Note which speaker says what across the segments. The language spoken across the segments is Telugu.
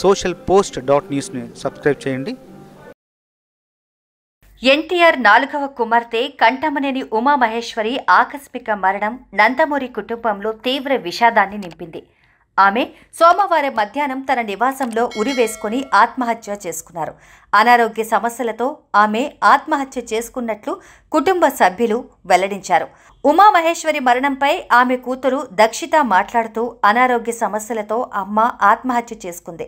Speaker 1: సోషల్ పోస్ట్ డాట్ న్యూస్ని సబ్స్క్రైబ్ చేయండి ఎన్టీఆర్ నాలుగవ కుమార్తె కంటమనేని ఉమామహేశ్వరి ఆకస్మిక మరణం నందమూరి కుటుంబంలో తీవ్ర విషాదాన్ని నింపింది ఆమె సోమవారం మధ్యాహ్నం తన నివాసంలో ఉరివేసుకుని ఆత్మహత్య చేసుకున్నారు అనారోగ్య సమస్యలతో ఆమె ఆత్మహత్య చేసుకున్నట్లు కుటుంబ సభ్యులు వెల్లడించారు ఉమామహేశ్వరి మరణంపై ఆమె కూతురు దక్షిత మాట్లాడుతూ అనారోగ్య సమస్యలతో అమ్మ ఆత్మహత్య చేసుకుంది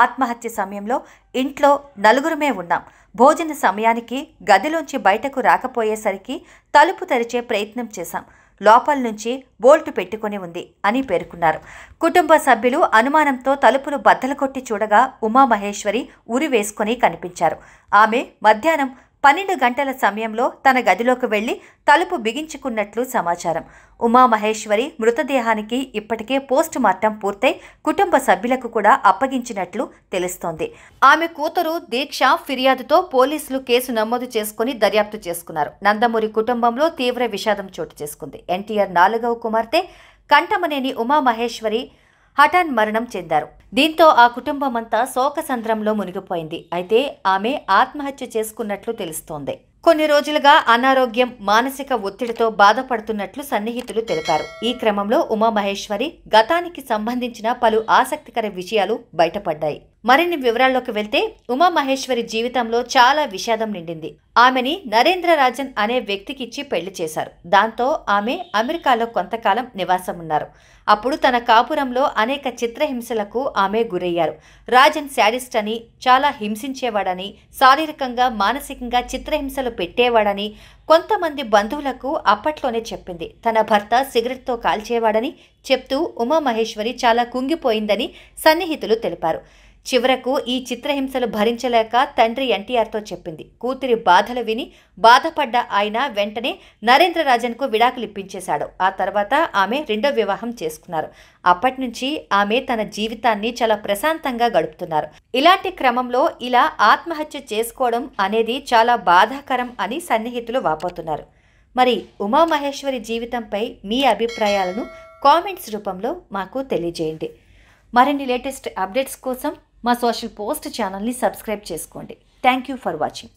Speaker 1: ఆత్మహత్య సమయంలో ఇంట్లో నలుగురమే ఉన్నాం భోజన సమయానికి గదిలోంచి బయటకు రాకపోయేసరికి తలుపు తెరిచే ప్రయత్నం చేశాం లోపల నుంచి బోల్టు పెట్టుకుని ఉంది అని పేర్కొన్నారు కుటుంబ సభ్యులు అనుమానంతో తలుపులు బద్దలు కొట్టి చూడగా ఉమామహేశ్వరి ఉరి వేసుకొని కనిపించారు ఆమె మధ్యాహ్నం పన్నెండు గంటల సమయంలో తన గదిలోకి వెళ్లి తలుపు బిగించుకున్నట్లు సమాచారం ఉమామహేశ్వరి మృతదేహానికి ఇప్పటికే పోస్టు మార్టం పూర్తయి కుటుంబ సభ్యులకు కూడా అప్పగించినట్లు తెలుస్తోంది ఆమె కూతురు దీక్ష ఫిర్యాదుతో పోలీసులు కేసు నమోదు చేసుకుని దర్యాప్తు చేసుకున్నారు నందమూరి కుటుంబంలో తీవ్ర విషాదం చోటు చేసుకుంది ఎన్టీఆర్ నాలుగవ కుమార్తె కంటమనేని ఉమామహేశ్వరి హఠాన్ మరణం చెందారు దీంతో ఆ కుటుంబం శోక శోకసంద్రంలో మునిగిపోయింది అయితే ఆమె ఆత్మహత్య చేసుకున్నట్లు తెలుస్తోంది కొన్ని రోజులుగా అనారోగ్యం మానసిక ఒత్తిడితో బాధపడుతున్నట్లు సన్నిహితులు తెలిపారు ఈ క్రమంలో ఉమామహేశ్వరి గతానికి సంబంధించిన పలు ఆసక్తికర విషయాలు బయటపడ్డాయి మరిన్ని వివరాల్లోకి వెళ్తే ఉమామహేశ్వరి జీవితంలో చాలా విషాదం నిండింది ఆమెని నరేంద్ర రాజన్ అనే వ్యక్తికి ఇచ్చి పెళ్లి చేశారు దాంతో ఆమె అమెరికాలో కొంతకాలం నివాసం ఉన్నారు అప్పుడు తన కాపురంలో అనేక చిత్రహింసలకు ఆమె గురయ్యారు రాజన్ శాడిస్ట్ అని చాలా హింసించేవాడని శారీరకంగా మానసికంగా చిత్రహింసలు పెట్టేవాడని కొంతమంది బంధువులకు అప్పట్లోనే చెప్పింది తన భర్త సిగరెట్తో కాల్చేవాడని చెప్తూ ఉమామహేశ్వరి చాలా కుంగిపోయిందని సన్నిహితులు తెలిపారు చివరకు ఈ చిత్రహింసలు భరించలేక తండ్రి ఎన్టీఆర్తో చెప్పింది కూతురి బాధలు విని బాధపడ్డ ఆయన వెంటనే నరేంద్ర రాజన్కు విడాకులు ఇప్పించేశాడు ఆ తర్వాత ఆమె రెండో వివాహం చేసుకున్నారు అప్పటి నుంచి ఆమె తన జీవితాన్ని చాలా ప్రశాంతంగా గడుపుతున్నారు ఇలాంటి క్రమంలో ఇలా ఆత్మహత్య చేసుకోవడం అనేది చాలా బాధాకరం అని సన్నిహితులు వాపోతున్నారు మరి ఉమామహేశ్వరి జీవితంపై మీ అభిప్రాయాలను కామెంట్స్ రూపంలో మాకు తెలియజేయండి మరిన్ని లేటెస్ట్ అప్డేట్స్ కోసం మా సోషల్ పోస్ట్ ఛానల్ని సబ్స్క్రైబ్ చేసుకోండి థ్యాంక్ యూ ఫర్ వాచింగ్